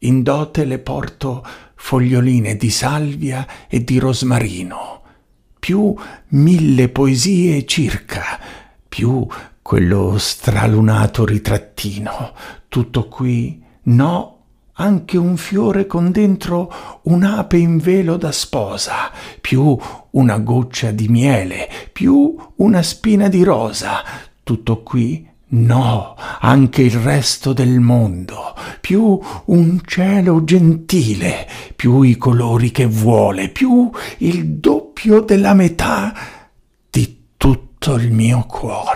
In dote le porto foglioline di salvia e di rosmarino, più mille poesie circa, più quello stralunato ritrattino. Tutto qui? No, anche un fiore con dentro un'ape in velo da sposa, più una goccia di miele, più una spina di rosa. Tutto qui? No, anche il resto del mondo, più un cielo gentile, più i colori che vuole, più il doppio della metà di tutto il mio cuore.